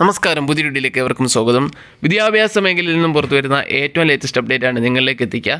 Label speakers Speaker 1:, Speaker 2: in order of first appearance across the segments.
Speaker 1: നമസ്കാരം പുതിയ വീഡിയോയിലേക്ക് സ്വാഗതം വിദ്യാഭ്യാസ മേഖലയിൽ നിന്നും പുറത്തു വരുന്ന ഏറ്റവും ലേറ്റസ്റ്റ് അപ്ഡേറ്റ് ആണ് നിങ്ങളിലേക്ക് എത്തിക്കുക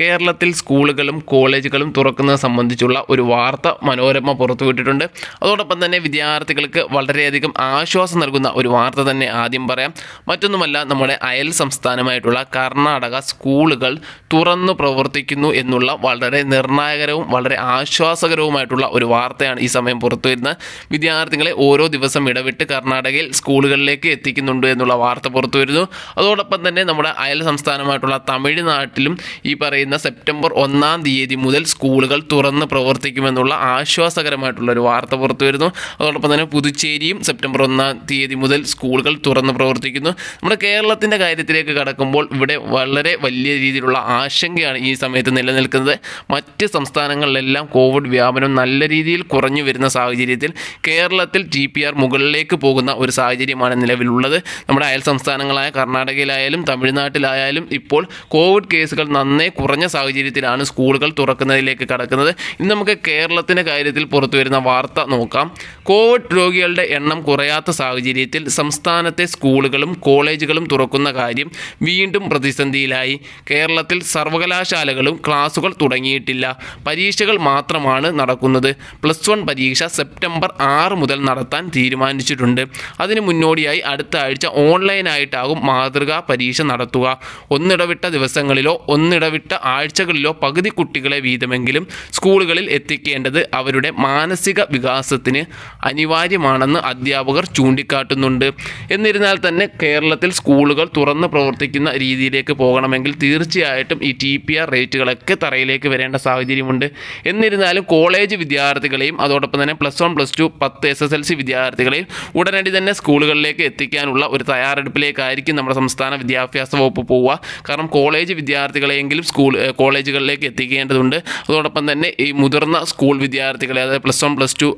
Speaker 1: കേരളത്തിൽ സ്കൂളുകളും കോളേജുകളും തുറക്കുന്നത് സംബന്ധിച്ചുള്ള ഒരു വാർത്ത മനോരമ പുറത്തുവിട്ടിട്ടുണ്ട് അതോടൊപ്പം തന്നെ വിദ്യാർത്ഥികൾക്ക് വളരെയധികം ആശ്വാസം നൽകുന്ന ഒരു വാർത്ത തന്നെ ആദ്യം പറയാം മറ്റൊന്നുമല്ല നമ്മുടെ അയൽ സംസ്ഥാനമായിട്ടുള്ള കർണാടക സ്കൂളുകൾ തുറന്നു പ്രവർത്തിക്കുന്നു എന്നുള്ള വളരെ നിർണായകരവും വളരെ ആശ്വാസകരവുമായിട്ടുള്ള ഒരു വാർത്തയാണ് ഈ സമയം പുറത്തുവരുന്നത് വിദ്യാർത്ഥികളെ ഓരോ ദിവസം ഇടവിട്ട് കർണാടകയിൽ സ്കൂളുകൾ ലെവലിലേക്ക് എത്തിക്കുന്നുണ്ട് എന്നുള്ള വാർത്ത പുറത്തു വരുന്നു അതോടൊപ്പം തന്നെ നമ്മുടെ അയൽ സംസ്ഥാനമായിട്ടുള്ള തമിഴ്നാട്ടിലും ഈ പറയുന്ന സെപ്റ്റംബർ ഒന്നാം തീയതി മുതൽ സ്കൂളുകൾ തുറന്ന് പ്രവർത്തിക്കുമെന്നുള്ള ആശ്വാസകരമായിട്ടുള്ള ഒരു വാർത്ത പുറത്തു വരുന്നു അതോടൊപ്പം തന്നെ പുതുച്ചേരിയും സെപ്റ്റംബർ ഒന്നാം തീയതി മുതൽ സ്കൂളുകൾ തുറന്ന് പ്രവർത്തിക്കുന്നു നമ്മുടെ കേരളത്തിൻ്റെ കാര്യത്തിലേക്ക് കടക്കുമ്പോൾ ഇവിടെ വളരെ വലിയ രീതിയിലുള്ള ആശങ്കയാണ് ഈ സമയത്ത് നിലനിൽക്കുന്നത് മറ്റ് സംസ്ഥാനങ്ങളിലെല്ലാം കോവിഡ് വ്യാപനം നല്ല രീതിയിൽ കുറഞ്ഞു വരുന്ന സാഹചര്യത്തിൽ കേരളത്തിൽ ജി പി ആർ മുകളിലേക്ക് പോകുന്ന ഒരു സാഹചര്യമാണ് ആണ് നിലവിലുള്ളത് നമ്മുടെ അയൽ സംസ്ഥാനങ്ങളായ കർണാടകയിലായാലും തമിഴ്നാട്ടിലായാലും ഇപ്പോൾ കോവിഡ് കേസുകൾ നന്നേ കുറഞ്ഞ സാഹചര്യത്തിലാണ് സ്കൂളുകൾ തുറക്കുന്നതിലേക്ക് കടക്കുന്നത് ഇനി നമുക്ക് കേരളത്തിൻ്റെ കാര്യത്തിൽ പുറത്തു വരുന്ന വാർത്ത നോക്കാം കോവിഡ് രോഗികളുടെ എണ്ണം കുറയാത്ത സാഹചര്യത്തിൽ സംസ്ഥാനത്തെ സ്കൂളുകളും കോളേജുകളും തുറക്കുന്ന കാര്യം വീണ്ടും പ്രതിസന്ധിയിലായി കേരളത്തിൽ സർവകലാശാലകളും ക്ലാസുകൾ തുടങ്ങിയിട്ടില്ല പരീക്ഷകൾ മാത്രമാണ് നടക്കുന്നത് പ്ലസ് വൺ പരീക്ഷ സെപ്റ്റംബർ ആറ് മുതൽ നടത്താൻ തീരുമാനിച്ചിട്ടുണ്ട് അതിന് മുന്നോടി കൂടിയായി അടുത്ത ആഴ്ച ഓൺലൈനായിട്ടാകും മാതൃകാ പരീക്ഷ നടത്തുക ഒന്നിടവിട്ട ദിവസങ്ങളിലോ ഒന്നിടവിട്ട ആഴ്ചകളിലോ പകുതി കുട്ടികളെ വീതമെങ്കിലും സ്കൂളുകളിൽ എത്തിക്കേണ്ടത് അവരുടെ മാനസിക വികാസത്തിന് അനിവാര്യമാണെന്ന് അധ്യാപകർ ചൂണ്ടിക്കാട്ടുന്നുണ്ട് എന്നിരുന്നാൽ തന്നെ കേരളത്തിൽ സ്കൂളുകൾ തുറന്ന് പ്രവർത്തിക്കുന്ന രീതിയിലേക്ക് പോകണമെങ്കിൽ തീർച്ചയായിട്ടും ഈ ടി പി ആർ റേറ്റുകളൊക്കെ തറയിലേക്ക് വരേണ്ട സാഹചര്യമുണ്ട് എന്നിരുന്നാലും കോളേജ് വിദ്യാർത്ഥികളെയും അതോടൊപ്പം തന്നെ പ്ലസ് വൺ പ്ലസ് ടു പത്ത് എസ് എസ് എൽ സി വിദ്യാർത്ഥികളെയും ഉടനടി തന്നെ സ്കൂളുകളിലേക്ക് കോളേജിലേക്ക് എത്തിക്കാനുള്ള ഒരു തയ്യാറെടുപ്പിലേക്കായിരിക്കും നമ്മുടെ സംസ്ഥാന വിദ്യാഭ്യാസ വകുപ്പ് പോവുക കാരണം കോളേജ് വിദ്യാർത്ഥികളെയെങ്കിലും സ്കൂൾ കോളേജുകളിലേക്ക് എത്തിക്കേണ്ടതുണ്ട് അതോടൊപ്പം തന്നെ ഈ മുതിർന്ന സ്കൂൾ വിദ്യാർത്ഥികളെ അതായത് plus one plus two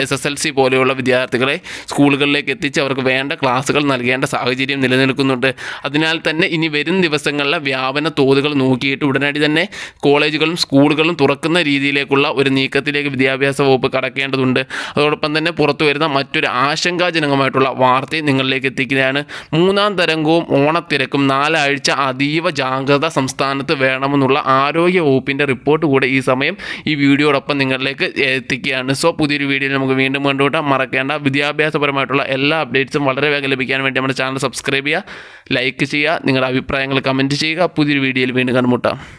Speaker 1: S S L C പോലെയുള്ള വിദ്യാർത്ഥികളെ സ്കൂളുകളിലേക്ക് എത്തിച്ച് അവർക്ക് വേണ്ട ക്ലാസ്സുകൾ നൽകേണ്ട സാഹചര്യം നിലനിൽക്കുന്നുണ്ട് അതിനാൽ തന്നെ ഇനി വരും ദിവസങ്ങളിലെ വ്യാപന തോതുകൾ നോക്കിയിട്ട് ഉടനടി തന്നെ കോളേജുകളും സ്കൂളുകളും തുറക്കുന്ന രീതിയിലേക്കുള്ള ഒരു നീക്കത്തിലേക്ക് വിദ്യാഭ്യാസ വകുപ്പ് കടക്കേണ്ടതുണ്ട് അതോടൊപ്പം തന്നെ പുറത്തു വരുന്ന മറ്റൊരു ആശങ്കാജനകമായിട്ടുള്ള വാർത്ത വാർത്തയും നിങ്ങളിലേക്ക് എത്തിക്കുകയാണ് മൂന്നാം തരംഗവും ഓണത്തിരക്കും നാലാഴ്ച അതീവ ജാഗ്രത സംസ്ഥാനത്ത് വേണമെന്നുള്ള ആരോഗ്യ വകുപ്പിൻ്റെ റിപ്പോർട്ട് കൂടെ ഈ സമയം ഈ വീഡിയോടൊപ്പം നിങ്ങളിലേക്ക് എത്തിക്കുകയാണ് സോ പുതിയൊരു വീഡിയോയിൽ നമുക്ക് വീണ്ടും കണ്ടുകൂട്ടാം മറക്കേണ്ട വിദ്യാഭ്യാസപരമായിട്ടുള്ള എല്ലാ അപ്ഡേറ്റ്സും വളരെ വേഗം ലഭിക്കാൻ വേണ്ടി നമ്മുടെ ചാനൽ സബ്സ്ക്രൈബ് ചെയ്യുക ലൈക്ക് ചെയ്യുക നിങ്ങളുടെ അഭിപ്രായങ്ങൾ കമൻറ്റ് ചെയ്യുക പുതിയൊരു വീഡിയോയിൽ വീണ്ടും കണ്ടുമുട്ടാം